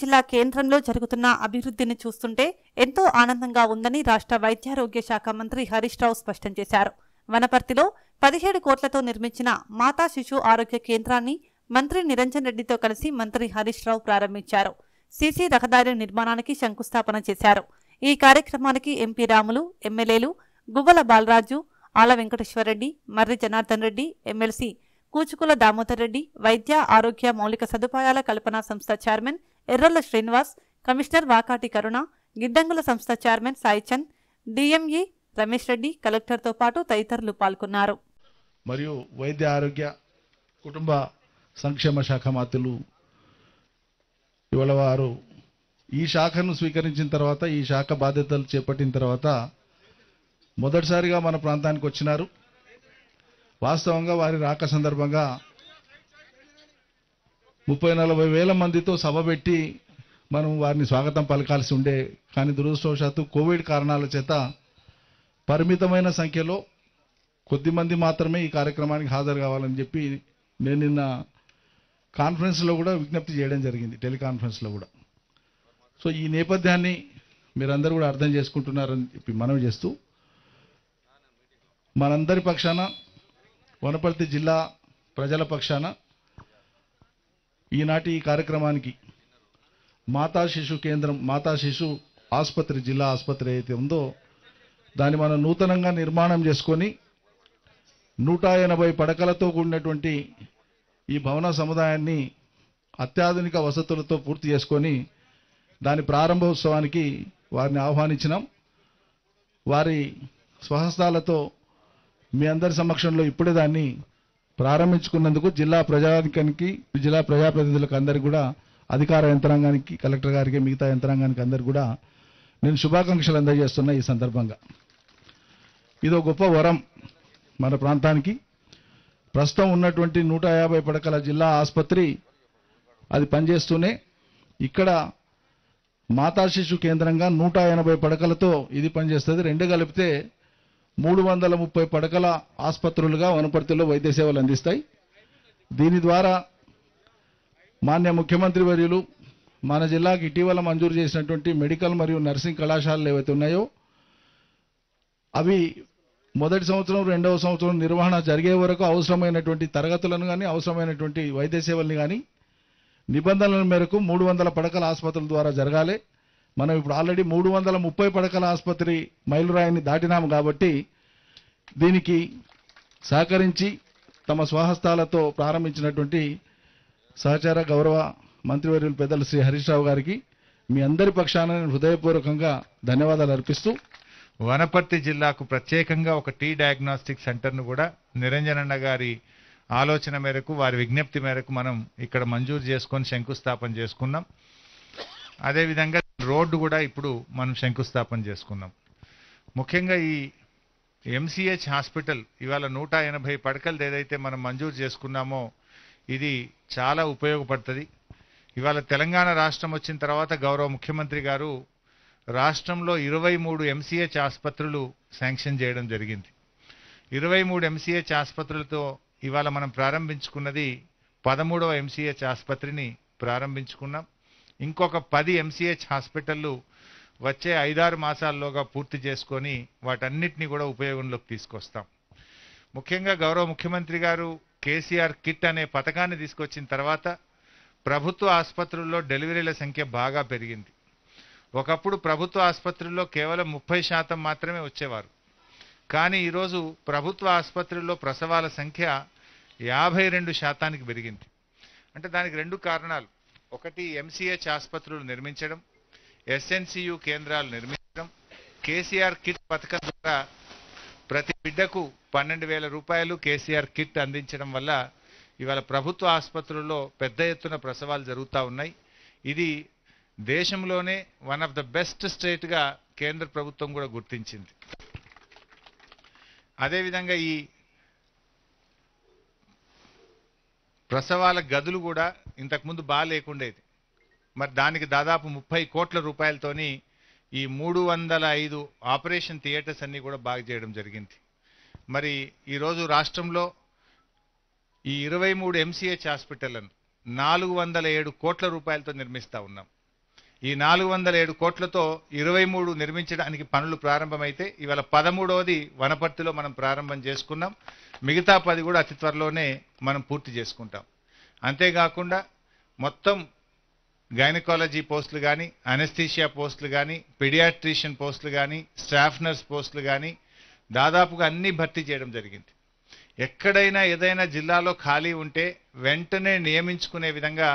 జిల్లా కేంద్రంలో జరుగుతున్న అభివృద్ధిని చూస్తుంటే ఎంతో ఆనందంగా ఉందని రాష్ట్ర వైద్యారోగ్య శాఖ మంత్రి హరీష్ రావు స్పష్టం చేశారు వనపర్తిలో పదిహేడు కోట్లతో నిర్మించిన మాతా శిశు ఆరోగ్య కేంద్రాన్ని మంత్రి నిరంజన్ రెడ్డితో కలిసి మంత్రి హరీష్ రావు ప్రారంభించారు సీసీ రహదారి నిర్మాణానికి శంకుస్థాపన చేశారు ఈ కార్యక్రమానికి ఎంపీ రాములు ఎమ్మెల్యేలు గువ్వల బాలరాజు ఆల వెంకటేశ్వరరెడ్డి మర్రి జనార్దన్ రెడ్డి ఎమ్మెల్సీ కూచుకుల దామోదర్ రెడ్డి వైద్య ఆరోగ్య మౌలిక సదుపాయాల కల్పన సంస్థ చైర్మన్ ఎర్రల శ్రీనివాస్ కమిషనర్ వాకాటి కరుణ గిడ్డంగుల సంస్థ చైర్మన్ సాయిచంద్ డిఎంఈ రమేష్ రెడ్డి కలెక్టర్తో పాటు తదితరులు పాల్గొన్నారు మరియు వైద్య ఆరోగ్య కుటుంబ సంక్షేమ శాఖ మాతులు ఇవాళ వారు ఈ శాఖను స్వీకరించిన తర్వాత ఈ శాఖ బాధ్యతలు చేపట్టిన తర్వాత మొదటిసారిగా మన ప్రాంతానికి వచ్చినారు వాస్తవంగా వారి రాక సందర్భంగా ముప్పై నలభై వేల మందితో సభ పెట్టి మనం వారిని స్వాగతం పలకాల్సి ఉండే కానీ దురదృష్టవశాత్తు కోవిడ్ కారణాల చేత పరిమితమైన సంఖ్యలో కొద్దిమంది మాత్రమే ఈ కార్యక్రమానికి హాజరు కావాలని చెప్పి నేను నిన్న కాన్ఫరెన్స్లో కూడా విజ్ఞప్తి చేయడం జరిగింది టెలికాన్ఫరెన్స్లో కూడా సో ఈ నేపథ్యాన్ని మీరందరూ కూడా అర్థం చేసుకుంటున్నారని చెప్పి మనవి చేస్తూ మనందరి పక్షాన వనపర్తి జిల్లా ప్రజల పక్షాన ఈనాటి ఈ కార్యక్రమానికి మాతా శిశు కేంద్రం మాతా శిశు ఆసుపత్రి జిల్లా ఆసుపత్రి అయితే ఉందో దాన్ని మనం నూతనంగా నిర్మాణం చేసుకొని నూట ఎనభై పడకలతో కూడినటువంటి ఈ భవన సముదాయాన్ని అత్యాధునిక వసతులతో పూర్తి చేసుకొని దాని ప్రారంభోత్సవానికి వారిని ఆహ్వానించినాం వారి స్వహస్తాలతో మీ అందరి సమక్షంలో ఇప్పుడే దాన్ని ప్రారంభించుకున్నందుకు జిల్లా ప్రజానికి జిల్లా ప్రజాప్రతినిధులకు అందరికీ కూడా అధికార యంత్రాంగానికి కలెక్టర్ గారికి మిగతా యంత్రాంగానికి అందరికీ కూడా నేను శుభాకాంక్షలు అందజేస్తున్నా ఈ సందర్భంగా ఇది ఒక గొప్ప వరం మన ప్రాంతానికి ప్రస్తుతం ఉన్నటువంటి నూట యాభై పడకల జిల్లా ఆసుపత్రి అది పనిచేస్తూనే ఇక్కడ మాతా శిశు కేంద్రంగా నూట ఎనభై పడకలతో ఇది పనిచేస్తుంది రెండు కలిపితే మూడు వందల ముప్పై పడకల ఆసుపత్రులుగా వనపర్తిలో వైద్య సేవలు అందిస్తాయి దీని ద్వారా మాన్య ముఖ్యమంత్రి వర్యులు మన జిల్లాకి ఇటీవల మంజూరు చేసినటువంటి మెడికల్ మరియు నర్సింగ్ కళాశాలలు ఏవైతే ఉన్నాయో అవి మొదటి సంవత్సరం రెండవ సంవత్సరం నిర్వహణ జరిగే వరకు అవసరమైనటువంటి తరగతులను కానీ అవసరమైనటువంటి వైద్య సేవల్ని కానీ నిబంధనల మేరకు మూడు వందల పడకల ఆసుపత్రుల ద్వారా జరగాలి మనం ఇప్పుడు ఆల్రెడీ మూడు వందల ముప్పై పడకల ఆసుపత్రి మైలురాయిని దాటినాము కాబట్టి దీనికి సహకరించి తమ స్వహస్తాలతో ప్రారంభించినటువంటి సహచార గౌరవ మంత్రివర్యులు పెద్దలు శ్రీ హరీష్ రావు గారికి మీ అందరి పక్షాన హృదయపూర్వకంగా ధన్యవాదాలు అర్పిస్తూ వనపర్తి జిల్లాకు ప్రత్యేకంగా ఒక టీ డయాగ్నాస్టిక్ సెంటర్ను కూడా నిరంజనన్న గారి ఆలోచన మేరకు వారి విజ్ఞప్తి మేరకు మనం ఇక్కడ మంజూరు చేసుకొని శంకుస్థాపన చేసుకున్నాం అదేవిధంగా రోడ్డు కూడా ఇప్పుడు మనం శంకుస్థాపన చేసుకున్నాం ముఖ్యంగా ఈ ఎంసీహెచ్ హాస్పిటల్ ఇవాళ నూట ఎనభై పడకలు ఏదైతే మనం మంజూరు చేసుకున్నామో ఇది చాలా ఉపయోగపడుతుంది ఇవాళ తెలంగాణ రాష్ట్రం వచ్చిన తర్వాత గౌరవ ముఖ్యమంత్రి గారు రాష్ట్రంలో ఇరవై మూడు ఎంసీహెచ్ ఆసుపత్రులు శాంక్షన్ చేయడం జరిగింది ఇరవై మూడు ఎంసీహెచ్ ఆసుపత్రులతో ఇవాళ మనం ప్రారంభించుకున్నది పదమూడవ ఎంసీహెచ్ ఆసుపత్రిని ప్రారంభించుకున్నాం ఇంకొక పది ఎంసీహెచ్ హాస్పిటళ్ళు వచ్చే ఐదారు మాసాల్లోగా పూర్తి చేసుకొని వాటన్నిటిని కూడా ఉపయోగంలోకి తీసుకొస్తాం ముఖ్యంగా గౌరవ ముఖ్యమంత్రి గారు కేసీఆర్ కిట్ అనే పథకాన్ని తీసుకొచ్చిన తర్వాత ప్రభుత్వ ఆసుపత్రుల్లో డెలివరీల సంఖ్య బాగా పెరిగింది ఒకప్పుడు ప్రభుత్వ ఆసుపత్రుల్లో కేవలం ముప్పై శాతం మాత్రమే వచ్చేవారు కానీ ఈరోజు ప్రభుత్వ ఆసుపత్రుల్లో ప్రసవాల సంఖ్య యాభై రెండు శాతానికి పెరిగింది అంటే దానికి రెండు కారణాలు ఒకటి ఎంసీహెచ్ ఆసుపత్రులు నిర్మించడం ఎస్ఎన్సీయు కేంద్రాలు నిర్మించడం కేసీఆర్ కిట్ పథకం ద్వారా ప్రతి బిడ్డకు పన్నెండు వేల రూపాయలు కేసీఆర్ కిట్ అందించడం వల్ల ఇవాళ ప్రభుత్వ ఆసుపత్రుల్లో పెద్ద ఎత్తున ప్రసవాలు జరుగుతూ ఉన్నాయి ఇది దేశంలోనే వన్ ఆఫ్ ద బెస్ట్ స్టేట్గా కేంద్ర ప్రభుత్వం కూడా గుర్తించింది అదేవిధంగా ఈ ప్రసవాల గదులు కూడా ఇంతకుముందు బాగాలేకుండేది మరి దానికి దాదాపు ముప్పై కోట్ల రూపాయలతోని ఈ మూడు వందల ఐదు ఆపరేషన్ థియేటర్స్ అన్నీ కూడా బాగా చేయడం జరిగింది మరి ఈరోజు రాష్ట్రంలో ఈ ఇరవై మూడు ఎంసీహెచ్ హాస్పిటళ్లను నాలుగు వందల ఏడు కోట్ల రూపాయలతో నిర్మిస్తూ ఉన్నాం ఈ నాలుగు వందల ఏడు కోట్లతో ఇరవై మూడు నిర్మించడానికి పనులు ప్రారంభమైతే ఇవాళ పదమూడవది వనపర్తిలో మనం ప్రారంభం చేసుకున్నాం మిగతా పది కూడా అతి త్వరలోనే మనం పూర్తి చేసుకుంటాం అంతేకాకుండా మొత్తం గైనకాలజీ పోస్టులు కానీ అనస్థీషియా పోస్టులు కానీ పిడియాట్రిషియన్ పోస్టులు కానీ స్టాఫ్ నర్స్ పోస్టులు కానీ దాదాపుగా అన్నీ భర్తీ చేయడం జరిగింది ఎక్కడైనా ఏదైనా జిల్లాలో ఖాళీ ఉంటే వెంటనే నియమించుకునే విధంగా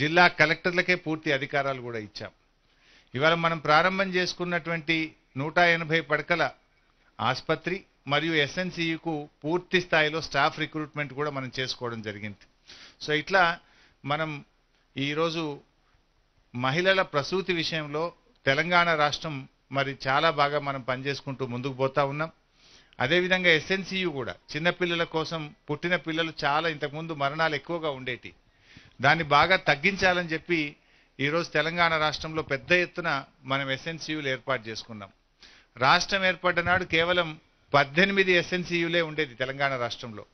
జిల్లా కలెక్టర్లకే పూర్తి అధికారాలు కూడా ఇచ్చాం ఇవాళ మనం ప్రారంభం చేసుకున్నటువంటి నూట ఎనభై పడకల ఆసుపత్రి మరియు ఎస్ఎన్సీయుకు పూర్తి స్థాయిలో స్టాఫ్ రిక్రూట్మెంట్ కూడా మనం చేసుకోవడం జరిగింది సో ఇట్లా మనం ఈరోజు మహిళల ప్రసూతి విషయంలో తెలంగాణ రాష్ట్రం మరి చాలా బాగా మనం పనిచేసుకుంటూ ముందుకు పోతా ఉన్నాం అదేవిధంగా ఎస్ఎన్సీయు కూడా చిన్నపిల్లల కోసం పుట్టిన పిల్లలు చాలా ఇంతకుముందు మరణాలు ఎక్కువగా ఉండేటి దాన్ని బాగా తగ్గించాలని చెప్పి ఈరోజు తెలంగాణ రాష్ట్రంలో పెద్ద ఎత్తున మనం ఎస్ఎన్సీయులు ఏర్పాటు చేసుకున్నాం రాష్ట్రం నాడు కేవలం పద్దెనిమిది ఎస్ఎన్సీయులే ఉండేది తెలంగాణ రాష్ట్రంలో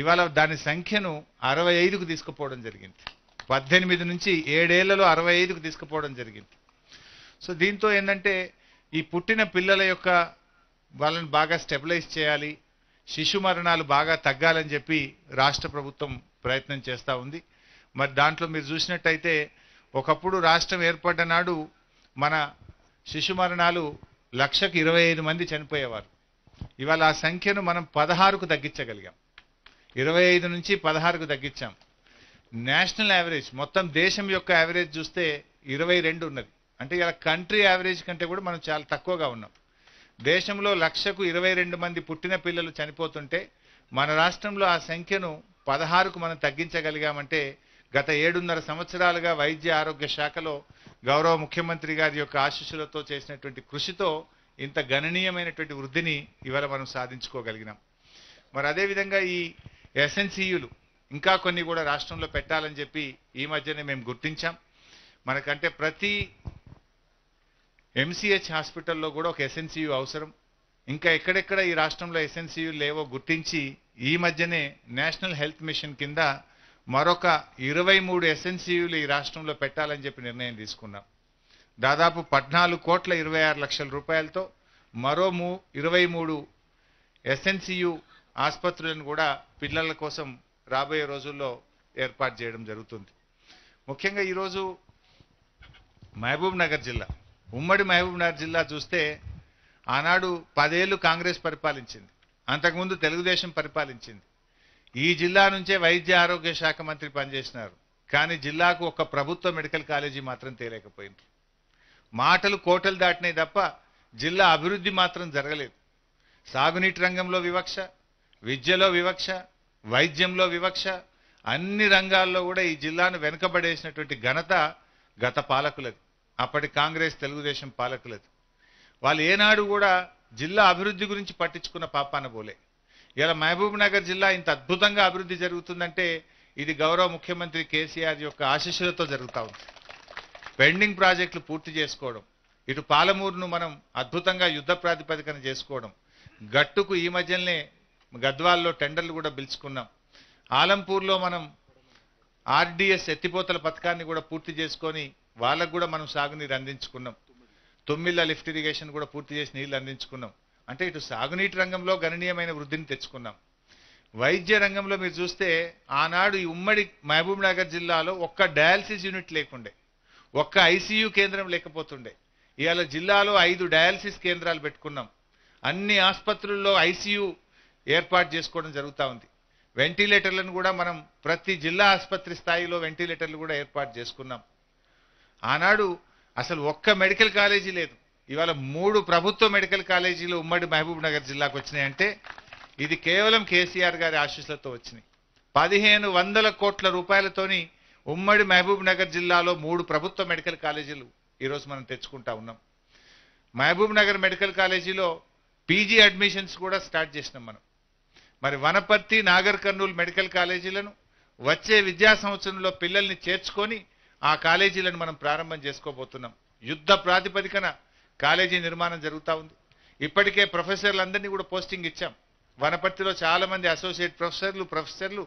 ఇవాళ దాని సంఖ్యను అరవై ఐదుకు తీసుకుపోవడం జరిగింది పద్దెనిమిది నుంచి ఏడేళ్లలో అరవై ఐదుకు తీసుకుపోవడం జరిగింది సో దీంతో ఏంటంటే ఈ పుట్టిన పిల్లల యొక్క వాళ్ళని బాగా స్టెబిలైజ్ చేయాలి శిశు మరణాలు బాగా తగ్గాలని చెప్పి రాష్ట్ర ప్రభుత్వం ప్రయత్నం చేస్తూ ఉంది మరి దాంట్లో మీరు చూసినట్టయితే ఒకప్పుడు రాష్ట్రం ఏర్పడ్డ నాడు మన శిశు మరణాలు లక్షకు ఇరవై ఐదు మంది చనిపోయేవారు ఇవాళ ఆ సంఖ్యను మనం పదహారుకు తగ్గించగలిగాం ఇరవై ఐదు నుంచి పదహారుకు తగ్గించాం నేషనల్ యావరేజ్ మొత్తం దేశం యొక్క యావరేజ్ చూస్తే ఇరవై రెండు ఉన్నది అంటే ఇలా కంట్రీ యావరేజ్ కంటే కూడా మనం చాలా తక్కువగా ఉన్నాం దేశంలో లక్షకు ఇరవై రెండు మంది పుట్టిన పిల్లలు చనిపోతుంటే మన రాష్ట్రంలో ఆ సంఖ్యను పదహారుకు మనం తగ్గించగలిగామంటే గత ఏడున్నర సంవత్సరాలుగా వైద్య ఆరోగ్య శాఖలో గౌరవ ముఖ్యమంత్రి గారి యొక్క ఆశీస్సులతో చేసినటువంటి కృషితో ఇంత గణనీయమైనటువంటి వృద్ధిని ఇవాళ మనం సాధించుకోగలిగినాం మరి అదేవిధంగా ఈ ఎస్ఎన్సీయులు ఇంకా కొన్ని కూడా రాష్ట్రంలో పెట్టాలని చెప్పి ఈ మధ్యనే మేము గుర్తించాం మనకంటే ప్రతి ఎంసీహెచ్ హాస్పిటల్లో కూడా ఒక ఎస్ఎన్సీయు అవసరం ఇంకా ఎక్కడెక్కడ ఈ రాష్ట్రంలో ఎస్ఎన్సీయు లేవో గుర్తించి ఈ మధ్యనే నేషనల్ హెల్త్ మిషన్ కింద మరొక ఇరవై మూడు ఎస్ఎన్సీయులు ఈ రాష్ట్రంలో పెట్టాలని చెప్పి నిర్ణయం తీసుకున్నాం దాదాపు పద్నాలుగు కోట్ల ఇరవై ఆరు లక్షల రూపాయలతో మరో మూ ఇరవై మూడు ఎస్ఎన్సీయు ఆసుపత్రులను కూడా పిల్లల కోసం రాబోయే రోజుల్లో ఏర్పాటు చేయడం జరుగుతుంది ముఖ్యంగా ఈరోజు మహబూబ్ నగర్ జిల్లా ఉమ్మడి మహబూబ్ నగర్ జిల్లా చూస్తే ఆనాడు పదేళ్ళు కాంగ్రెస్ పరిపాలించింది అంతకుముందు తెలుగుదేశం పరిపాలించింది ఈ జిల్లా నుంచే వైద్య ఆరోగ్య శాఖ మంత్రి పనిచేసినారు కానీ జిల్లాకు ఒక ప్రభుత్వ మెడికల్ కాలేజీ మాత్రం తేలేకపోయింది మాటలు కోటలు దాటినాయి తప్ప జిల్లా అభివృద్ధి మాత్రం జరగలేదు సాగునీటి రంగంలో వివక్ష విద్యలో వివక్ష వైద్యంలో వివక్ష అన్ని రంగాల్లో కూడా ఈ జిల్లాను వెనుకబడేసినటువంటి ఘనత గత పాలకులది అప్పటి కాంగ్రెస్ తెలుగుదేశం పాలకులది వాళ్ళు ఏనాడు కూడా జిల్లా అభివృద్ధి గురించి పట్టించుకున్న పాపాన పోలే ఇలా మహబూబ్ నగర్ జిల్లా ఇంత అద్భుతంగా అభివృద్ధి జరుగుతుందంటే ఇది గౌరవ ముఖ్యమంత్రి కేసీఆర్ యొక్క ఆశీస్సులతో జరుగుతూ ఉంది పెండింగ్ ప్రాజెక్టులు పూర్తి చేసుకోవడం ఇటు పాలమూరును మనం అద్భుతంగా యుద్ధ ప్రాతిపదికన చేసుకోవడం గట్టుకు ఈ మధ్యనే గద్వాల్లో టెండర్లు కూడా పిలుచుకున్నాం ఆలంపూర్లో మనం ఆర్డీఎస్ ఎత్తిపోతల పథకాన్ని కూడా పూర్తి చేసుకొని వాళ్ళకు కూడా మనం సాగునీరు అందించుకున్నాం తొమ్మిళ్ళ లిఫ్ట్ ఇరిగేషన్ కూడా పూర్తి చేసి నీళ్ళు అందించుకున్నాం అంటే ఇటు సాగునీటి రంగంలో గణనీయమైన వృద్ధిని తెచ్చుకున్నాం వైద్య రంగంలో మీరు చూస్తే ఆనాడు ఈ ఉమ్మడి మహబూబ్ నగర్ జిల్లాలో ఒక్క డయాలసిస్ యూనిట్ లేకుండే ఒక్క ఐసీయూ కేంద్రం లేకపోతుండే ఇవాళ జిల్లాలో ఐదు డయాలసిస్ కేంద్రాలు పెట్టుకున్నాం అన్ని ఆసుపత్రుల్లో ఐసీయూ ఏర్పాటు చేసుకోవడం జరుగుతూ ఉంది వెంటిలేటర్లను కూడా మనం ప్రతి జిల్లా ఆసుపత్రి స్థాయిలో వెంటిలేటర్లు కూడా ఏర్పాటు చేసుకున్నాం ఆనాడు అసలు ఒక్క మెడికల్ కాలేజీ లేదు ఇవాళ మూడు ప్రభుత్వ మెడికల్ కాలేజీలు ఉమ్మడి మహబూబ్ నగర్ జిల్లాకు వచ్చినాయంటే ఇది కేవలం కేసీఆర్ గారి ఆశీస్సులతో వచ్చినాయి పదిహేను వందల కోట్ల రూపాయలతోని ఉమ్మడి మహబూబ్ నగర్ జిల్లాలో మూడు ప్రభుత్వ మెడికల్ కాలేజీలు ఈరోజు మనం తెచ్చుకుంటా ఉన్నాం మహబూబ్ నగర్ మెడికల్ కాలేజీలో పీజీ అడ్మిషన్స్ కూడా స్టార్ట్ చేసినాం మనం మరి వనపర్తి నాగర్ కర్నూలు మెడికల్ కాలేజీలను వచ్చే విద్యా సంవత్సరంలో పిల్లల్ని చేర్చుకొని ఆ కాలేజీలను మనం ప్రారంభం చేసుకోబోతున్నాం యుద్ధ ప్రాతిపదికన కాలేజీ నిర్మాణం జరుగుతూ ఉంది ఇప్పటికే ప్రొఫెసర్లందరినీ కూడా పోస్టింగ్ ఇచ్చాం వనపర్తిలో చాలామంది అసోసియేట్ ప్రొఫెసర్లు ప్రొఫెసర్లు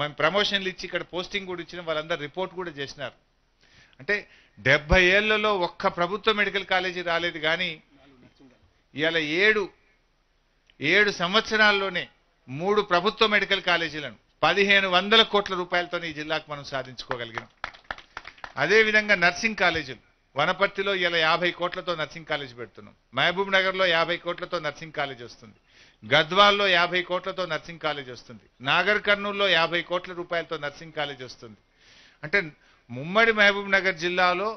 మేము ప్రమోషన్లు ఇచ్చి ఇక్కడ పోస్టింగ్ కూడా ఇచ్చిన వాళ్ళందరూ రిపోర్ట్ కూడా చేసినారు అంటే డెబ్బై ఏళ్లలో ఒక్క ప్రభుత్వ మెడికల్ కాలేజీ రాలేదు కానీ ఇవాళ ఏడు ఏడు సంవత్సరాల్లోనే మూడు ప్రభుత్వ మెడికల్ కాలేజీలను పదిహేను వందల కోట్ల రూపాయలతో ఈ జిల్లాకు మనం సాధించుకోగలిగినాం అదేవిధంగా నర్సింగ్ కాలేజీలు వనపర్తిలో ఇలా యాభై కోట్లతో నర్సింగ్ కాలేజ్ పెడుతున్నాం మహబూబ్ నగర్లో యాభై కోట్లతో నర్సింగ్ కాలేజ్ వస్తుంది గద్వాల్లో యాభై కోట్లతో నర్సింగ్ కాలేజ్ వస్తుంది నాగర్ కర్నూల్లో యాభై కోట్ల రూపాయలతో నర్సింగ్ కాలేజ్ వస్తుంది అంటే ముమ్మడి మహబూబ్ నగర్ జిల్లాలో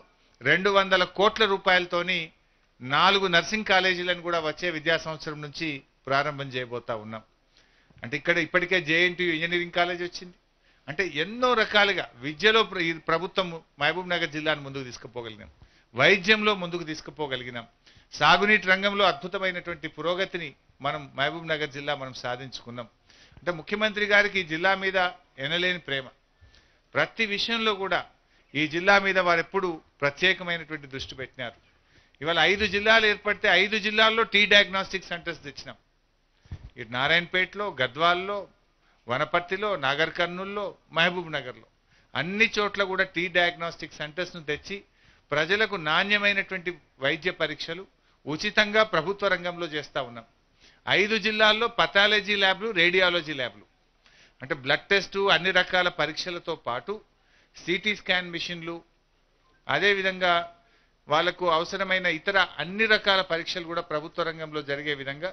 రెండు వందల కోట్ల రూపాయలతోని నాలుగు నర్సింగ్ కాలేజీలను కూడా వచ్చే విద్యా సంవత్సరం నుంచి ప్రారంభం చేయబోతా ఉన్నాం అంటే ఇక్కడ ఇప్పటికే జేఎన్టీయూ ఇంజనీరింగ్ కాలేజ్ వచ్చింది అంటే ఎన్నో రకాలుగా విద్యలో ప్రభుత్వం మహబూబ్ నగర్ జిల్లాను ముందుకు తీసుకుపోగలిగాం వైద్యంలో ముందుకు తీసుకుపోగలిగినాం సాగునీటి రంగంలో అద్భుతమైనటువంటి పురోగతిని మనం మహబూబ్ నగర్ జిల్లా మనం సాధించుకున్నాం అంటే ముఖ్యమంత్రి గారికి జిల్లా మీద ఎనలేని ప్రేమ ప్రతి విషయంలో కూడా ఈ జిల్లా మీద వారు ఎప్పుడు ప్రత్యేకమైనటువంటి దృష్టి పెట్టినారు ఇవాళ ఐదు జిల్లాలు ఏర్పడితే ఐదు జిల్లాల్లో టీ డయాగ్నాస్టిక్ సెంటర్స్ తెచ్చినాం ఇటు నారాయణపేటలో గద్వాల్లో వనపర్తిలో నాగర్ కర్నూల్లో మహబూబ్ నగర్లో అన్ని చోట్ల కూడా టీ డయాగ్నాస్టిక్ సెంటర్స్ను తెచ్చి ప్రజలకు నాణ్యమైనటువంటి వైద్య పరీక్షలు ఉచితంగా ప్రభుత్వ రంగంలో చేస్తూ ఉన్నాం ఐదు జిల్లాల్లో పథాలజీ ల్యాబ్లు రేడియాలజీ ల్యాబ్లు అంటే బ్లడ్ టెస్టు అన్ని రకాల పరీక్షలతో పాటు సిటీ స్కాన్ మిషన్లు అదేవిధంగా వాళ్లకు అవసరమైన ఇతర అన్ని రకాల పరీక్షలు కూడా ప్రభుత్వ రంగంలో జరిగే విధంగా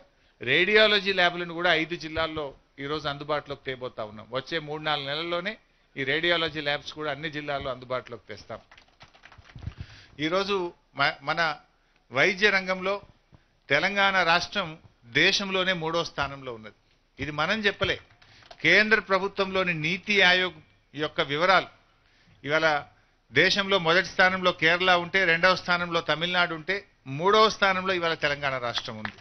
రేడియాలజీ ల్యాబ్లను కూడా ఐదు జిల్లాల్లో ఈరోజు అందుబాటులోకి తేబోతా ఉన్నాం వచ్చే మూడు నాలుగు నెలల్లోనే ఈ రేడియాలజీ ల్యాబ్స్ కూడా అన్ని జిల్లాల్లో అందుబాటులోకి తెస్తాం ఈరోజు మన వైద్య రంగంలో తెలంగాణ రాష్ట్రం దేశంలోనే మూడో స్థానంలో ఉన్నది ఇది మనం చెప్పలే కేంద్ర ప్రభుత్వంలోని నీతి ఆయోగ్ యొక్క వివరాలు ఇవాళ దేశంలో మొదటి స్థానంలో కేరళ ఉంటే రెండవ స్థానంలో తమిళనాడు ఉంటే మూడవ స్థానంలో ఇవాళ తెలంగాణ రాష్ట్రం ఉంది